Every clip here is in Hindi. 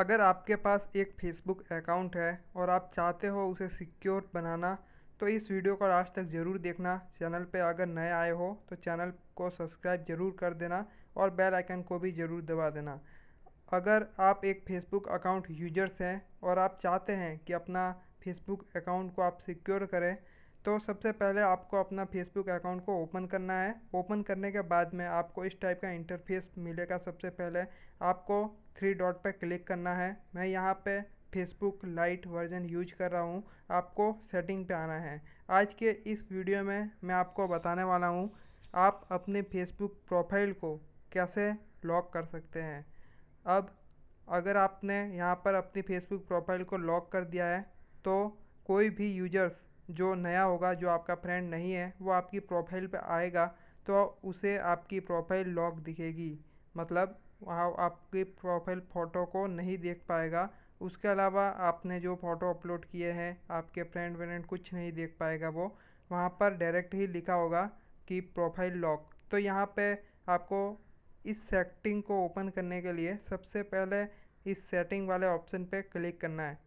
अगर आपके पास एक फेसबुक अकाउंट है और आप चाहते हो उसे सिक्योर बनाना तो इस वीडियो को लास्ट तक ज़रूर देखना चैनल पे अगर नए आए हो तो चैनल को सब्सक्राइब ज़रूर कर देना और बेल आइकन को भी ज़रूर दबा देना अगर आप एक फेसबुक अकाउंट यूजर्स हैं और आप चाहते हैं कि अपना फेसबुक अकाउंट को आप सिक्योर करें तो सबसे पहले आपको अपना फेसबुक अकाउंट को ओपन करना है ओपन करने के बाद में आपको इस टाइप का इंटरफेस मिलेगा सबसे पहले आपको थ्री डॉट पर क्लिक करना है मैं यहाँ पे फेसबुक लाइट वर्जन यूज कर रहा हूँ आपको सेटिंग पे आना है आज के इस वीडियो में मैं आपको बताने वाला हूँ आप अपने फेसबुक प्रोफाइल को कैसे लॉक कर सकते हैं अब अगर आपने यहाँ पर अपनी फेसबुक प्रोफाइल को लॉक कर दिया है तो कोई भी यूजर्स जो नया होगा जो आपका फ्रेंड नहीं है वो आपकी प्रोफाइल पे आएगा तो उसे आपकी प्रोफाइल लॉक दिखेगी मतलब वहाँ आपकी प्रोफ़ाइल फ़ोटो को नहीं देख पाएगा उसके अलावा आपने जो फ़ोटो अपलोड किए हैं आपके फ्रेंड व्रेंड कुछ नहीं देख पाएगा वो वहाँ पर डायरेक्ट ही लिखा होगा कि प्रोफ़ाइल लॉक तो यहाँ पे आपको इस सेटिंग को ओपन करने के लिए सबसे पहले इस सेटिंग वाले ऑप्शन पे क्लिक करना है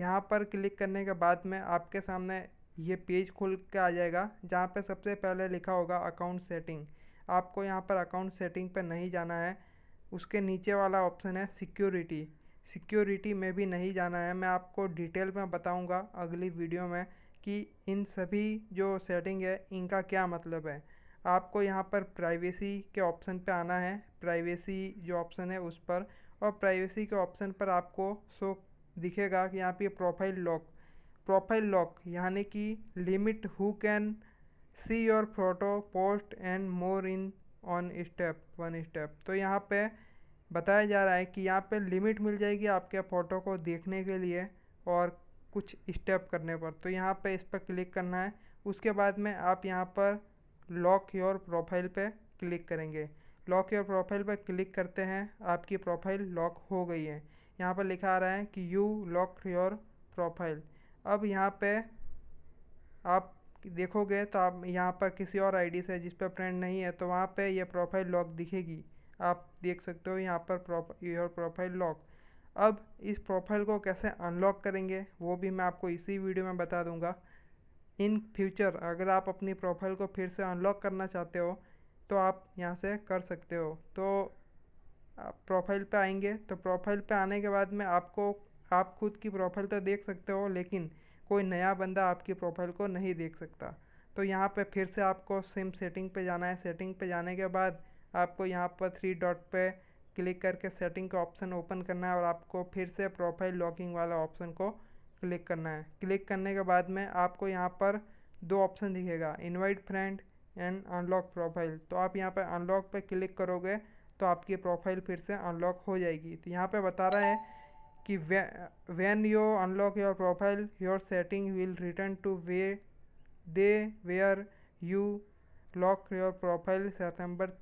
यहाँ पर क्लिक करने के बाद में आपके सामने ये पेज खुल के आ जाएगा जहाँ पे सबसे पहले लिखा होगा अकाउंट सेटिंग आपको यहाँ पर अकाउंट सेटिंग पे नहीं जाना है उसके नीचे वाला ऑप्शन है सिक्योरिटी सिक्योरिटी में भी नहीं जाना है मैं आपको डिटेल में बताऊंगा अगली वीडियो में कि इन सभी जो सेटिंग है इनका क्या मतलब है आपको यहाँ पर प्राइवेसी के ऑप्शन पे आना है प्राइवेसी जो ऑप्शन है उस पर और प्राइवेसी के ऑप्शन पर आपको सो दिखेगा कि यहाँ पे प्रोफाइल लॉक प्रोफाइल लॉक यानी कि limit who can see your photo post and more in on step one step तो यहाँ पे बताया जा रहा है कि यहाँ पे लिमिट मिल जाएगी आपके फ़ोटो को देखने के लिए और कुछ स्टेप करने पर तो यहाँ पे इस पर क्लिक करना है उसके बाद में आप यहाँ पर लॉक योर प्रोफाइल पे क्लिक करेंगे लॉक योर प्रोफाइल पर क्लिक करते हैं आपकी प्रोफाइल लॉक हो गई है यहाँ पर लिखा आ रहा है कि यू लॉक योर प्रोफाइल अब यहाँ पे आप देखोगे तो आप यहाँ पर किसी और आई से जिस पर फ्रेंड नहीं है तो वहाँ पे ये प्रोफाइल लॉक दिखेगी आप देख सकते हो यहाँ पर योर प्रोफाइल लॉक अब इस प्रोफाइल को कैसे अनलॉक करेंगे वो भी मैं आपको इसी वीडियो में बता दूंगा इन फ्यूचर अगर आप अपनी प्रोफाइल को फिर से अनलॉक करना चाहते हो तो आप यहाँ से कर सकते हो तो आप प्रोफाइल पर आएंगे तो प्रोफाइल पर आने के बाद में आपको आप खुद की प्रोफाइल तो देख सकते हो लेकिन कोई नया बंदा आपकी प्रोफाइल को नहीं देख सकता तो यहाँ पर फिर से आपको सिम सेटिंग पर जाना है सेटिंग पर जाने के बाद आपको यहाँ पर थ्री डॉट पे क्लिक करके सेटिंग का ऑप्शन ओपन करना है और आपको फिर से प्रोफाइल लॉकिंग वाला ऑप्शन को क्लिक करना है क्लिक करने के बाद में आपको यहाँ पर दो ऑप्शन दिखेगा invite friend and unlock profile तो आप यहाँ पर अनलॉक पर क्लिक करोगे तो आपकी प्रोफाइल फिर से अनलॉक हो जाएगी तो यहाँ पर बता रहा है कि when you unlock your profile your setting will return to way they were you lock your profile सितंबर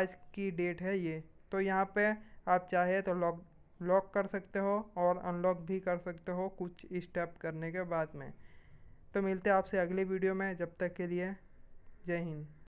आज की डेट है ये तो यहाँ पे आप चाहे तो लॉक लॉक कर सकते हो और अनलॉक भी कर सकते हो कुछ स्टेप करने के बाद में तो मिलते हैं आपसे अगली वीडियो में जब तक के लिए जय हिंद